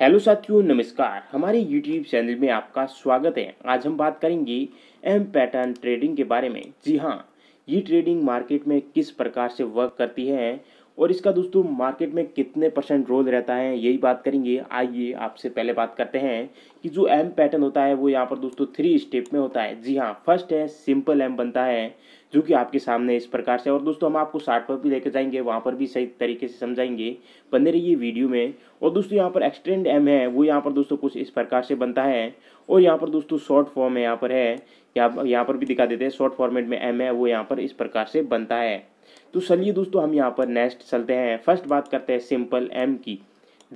hello साथियों नमस्कार हमारे यूट्यूब चैनल में आपका स्वागत है आज हम बात करेंगे एम पैटर्न ट्रेडिंग के बारे में जी हाँ ये ट्रेडिंग मार्केट में किस प्रकार से वर्क करती है और इसका दोस्तों मार्केट में कितने परसेंट रोल रहता है यही बात करेंगे आइए आपसे पहले बात करते हैं कि जो एम पैटर्न होता है वो यहाँ पर दोस्तों थ्री स्टेप में होता है जी हाँ फर्स्ट है सिंपल एम बनता है जो कि आपके सामने इस प्रकार से और दोस्तों हम आपको शार्ट पर भी लेकर जाएंगे वहाँ पर भी सही तरीके से समझाएंगे बने रहिए वीडियो में और दोस्तों यहाँ पर एक्सटेंड एम है वो यहाँ पर दोस्तों कुछ इस प्रकार से बनता है और यहाँ पर दोस्तों शॉर्ट फॉर्म है यहाँ पर है यहाँ यहाँ पर भी दिखा देते हैं शॉर्ट फॉर्मेट में एम है वो यहाँ पर इस प्रकार से बनता है तो चलिए दोस्तों हम यहाँ पर नेक्स्ट चलते हैं फर्स्ट बात करते हैं सिंपल एम की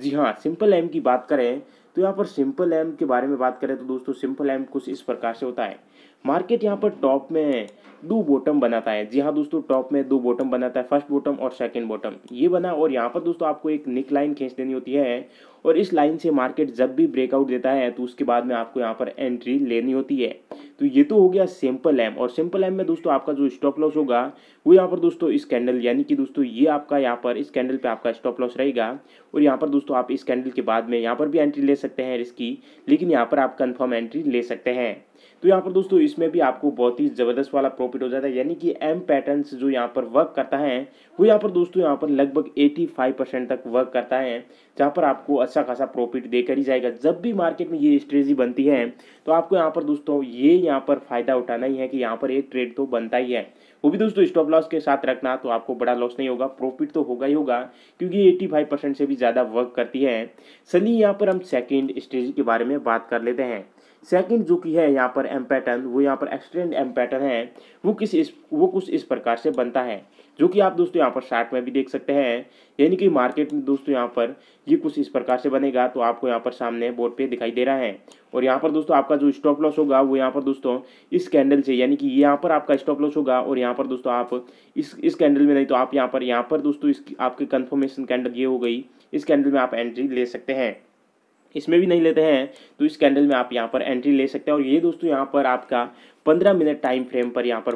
जी हाँ सिंपल एम की बात करें तो यहाँ पर सिंपल एम के बारे में बात करें तो दोस्तों सिंपल एम कुछ इस प्रकार से होता है मार्केट यहाँ पर टॉप में दो बॉटम बनाता है जी हाँ दोस्तों टॉप में दो बॉटम बनाता है फर्स्ट बॉटम और सेकंड बॉटम ये बना और यहाँ पर दोस्तों आपको एक निक लाइन खींच देनी होती है और इस लाइन से मार्केट जब भी ब्रेकआउट देता है तो उसके बाद में आपको यहाँ पर एंट्री लेनी होती है तो ये तो हो गया सिंपल एम और सिंपल एम में दोस्तों आपका जो स्टॉप लॉस होगा वो यहाँ पर दोस्तों इस कैंडल यानी कि दोस्तों ये आपका यहाँ पर इस कैंडल पे आपका स्टॉप लॉस रहेगा और यहाँ पर दोस्तों आप इस कैंडल के बाद में यहाँ पर भी एंट्री ले सकते हैं रिस्क लेकिन यहाँ पर आप कन्फर्म एंट्री ले सकते हैं तो यहाँ पर दोस्तों इसमें भी आपको बहुत ही ज़बरदस्त वाला प्रॉफिट हो जाता है यानी कि एम पैटर्न जो यहाँ पर वर्क करता है वो यहाँ पर दोस्तों यहाँ पर लगभग एटी फाइव परसेंट तक वर्क करता है जहाँ पर आपको अच्छा खासा प्रॉफिट देकर ही जाएगा जब भी मार्केट में ये स्ट्रेजी बनती है तो आपको यहाँ पर दोस्तों ये यहाँ पर फ़ायदा उठाना ही है कि यहाँ पर एक ट्रेड तो बनता ही है वो भी दोस्तों स्टॉप लॉस के साथ रखना तो आपको बड़ा लॉस नहीं होगा प्रॉफिट तो होगा ही होगा क्योंकि एट्टी फाइव परसेंट से भी ज़्यादा वर्क करती है सली यहाँ पर हम सेकेंड स्ट्रेटी के बारे में बात कर लेते हैं सेकंड जो की है यहाँ पर एम पैटर्न वो यहाँ पर एक्सटेंड एम पैटर्न है वो किस इस वो कुछ इस प्रकार से बनता है जो कि आप दोस्तों यहाँ पर शार्ट में भी देख सकते हैं यानी कि मार्केट में दोस्तों यहाँ पर ये कुछ इस प्रकार से बनेगा तो आपको यहाँ पर सामने बोर्ड पे दिखाई दे रहा है और यहाँ पर दोस्तों आपका जो स्टॉप लॉस होगा वो यहाँ पर दोस्तों इस कैंडल से यानी कि यहाँ पर आपका स्टॉप लॉस होगा और यहाँ पर दोस्तों आप इस इस कैंडल में नहीं तो आप यहाँ पर यहाँ पर दोस्तों इसकी आपकी कन्फर्मेशन कैंडल ये हो गई इस कैंडल में आप एंट्री ले सकते हैं इसमें भी नहीं लेते हैं तो इस कैंडल में आप यहाँ पर एंट्री ले सकते हैं और ये दोस्तों यहाँ पर आपका पंद्रह मिनट टाइम फ्रेम पर यहाँ पर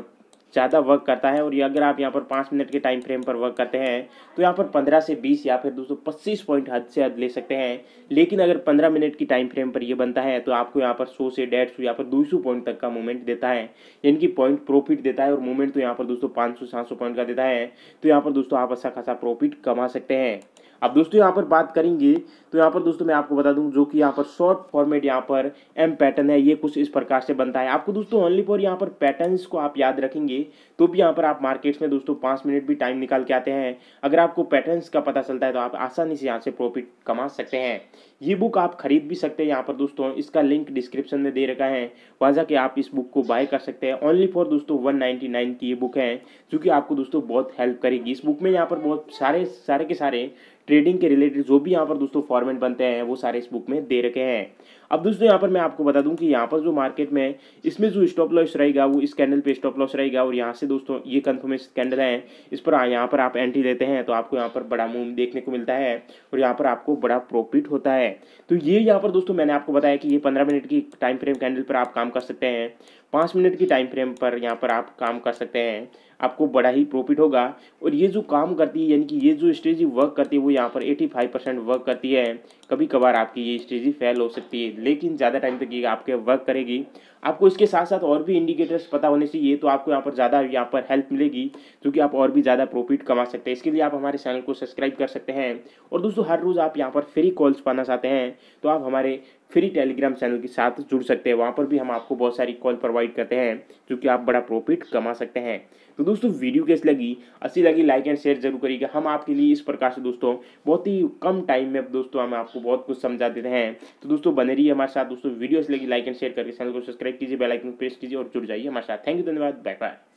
ज़्यादा वर्क करता है और ये अगर आप यहाँ पर पाँच मिनट के टाइम फ्रेम पर वर्क करते हैं तो यहाँ पर पंद्रह से बीस या फिर दोस्तों पच्चीस पॉइंट हद से हद ले सकते हैं लेकिन अगर पंद्रह मिनट की टाइम फ्रेम पर ये बनता है तो आपको यहाँ पर सौ से डेढ़ सौ या पर दो सौ पॉइंट तक का मूवमेंट देता है यानी कि पॉइंट प्रॉफिट देता है और मूवमेंट तो यहाँ पर दोस्तों पाँच सौ सात सौ पॉइंट का देता है तो यहाँ पर दोस्तों आप अच्छा खासा प्रॉफिट कमा सकते हैं अब दोस्तों यहाँ पर बात करेंगे तो यहाँ पर दोस्तों मैं आपको बता दूँ जो कि यहाँ पर शॉर्ट फॉर्मेट यहाँ पर एम पैटर्न है ये कुछ इस प्रकार से बनता है आपको दोस्तों ओनली फॉर यहाँ पर पैटर्न्स को आप याद रखेंगे तो भी यहाँ पर आप मार्केट्स में दोस्तों पाँच मिनट भी टाइम निकाल के आते हैं अगर आपको पैटर्न का पता चलता है तो आप आसानी से यहाँ से प्रॉफिट कमा सकते हैं ये बुक आप खरीद भी सकते हैं यहाँ पर दोस्तों इसका लिंक डिस्क्रिप्शन में दे रखा है वहाँ जाके आप इस बुक को बाय कर सकते हैं ओनली फॉर दोस्तों वन नाइन की ये बुक है जो कि आपको दोस्तों बहुत हेल्प करेगी इस बुक में यहाँ पर बहुत सारे सारे के सारे ट्रेडिंग के रिलेटेड जो भी यहाँ पर दोस्तों फॉर्मेट बनते हैं वो सारे इस बुक में दे रखे हैं अब दोस्तों यहाँ पर मैं आपको बता दूं कि यहाँ पर जो मार्केट में है इसमें जो स्टॉप लॉस रहेगा वो इस कैंडल पे स्टॉप लॉस रहेगा और यहाँ से दोस्तों ये कन्फर्मेशन कैंडल है इस पर यहाँ पर आप एंट्री लेते हैं तो आपको यहाँ पर बड़ा मूव देखने को मिलता है और यहाँ पर आपको बड़ा प्रॉफिट होता है तो ये यहाँ पर दोस्तों मैंने आपको बताया कि ये पंद्रह मिनट की टाइम फ्रेम कैंडल पर आप काम कर सकते हैं पाँच मिनट की टाइम फ्रेम पर यहाँ पर आप काम कर सकते हैं आपको बड़ा ही प्रॉफिट होगा और ये जो काम करती है यानी कि ये जो स्ट्रेजी वर्क करती है वो यहाँ पर 85 परसेंट वर्क करती है कभी कभार आपकी ये स्ट्रेजी फेल हो सकती है लेकिन ज़्यादा टाइम तक ये आपके वर्क करेगी आपको इसके साथ साथ और भी इंडिकेटर्स पता होने चाहिए तो आपको यहाँ पर ज़्यादा यहाँ पर हेल्प मिलेगी क्योंकि आप और भी ज़्यादा प्रॉफिट कमा सकते हैं इसके लिए आप हमारे चैनल को सब्सक्राइब कर सकते हैं और दोस्तों हर रोज़ आप यहाँ पर फ्री कॉल्स पाना चाहते हैं तो आप हमारे फ्री टेलीग्राम चैनल के साथ जुड़ सकते हैं वहाँ पर भी हम आपको बहुत सारी कॉल प्रोवाइड करते हैं जो कि आप बड़ा प्रॉफिट कमा सकते हैं तो दोस्तों वीडियो कैसी लगी अच्छी लगी लाइक एंड शेयर जरूर करिएगा हम आपके लिए इस प्रकार से दोस्तों बहुत ही कम टाइम में दोस्तों हम आपको बहुत कुछ समझा देते हैं तो दोस्तों बने रही हमारे साथ दोस्तों वीडियो अच्छी लगी लाइक एंड शेयर करके चैनल को सब्सक्राइब कीजिए बेलाइकन प्रेस कीजिए और जुड़ जाइए हमारे साथ थैंक यू धन्यवाद बाय बाय